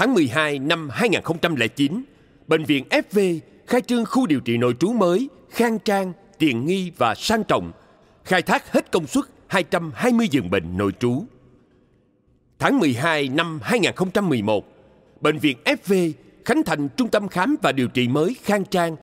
Tháng 12 năm 2009, Bệnh viện FV khai trương khu điều trị nội trú mới, khang trang, tiện nghi và sang trọng, khai thác hết công suất 220 giường bệnh nội trú. Tháng 12 năm 2011, Bệnh viện FV khánh thành trung tâm khám và điều trị mới khang trang,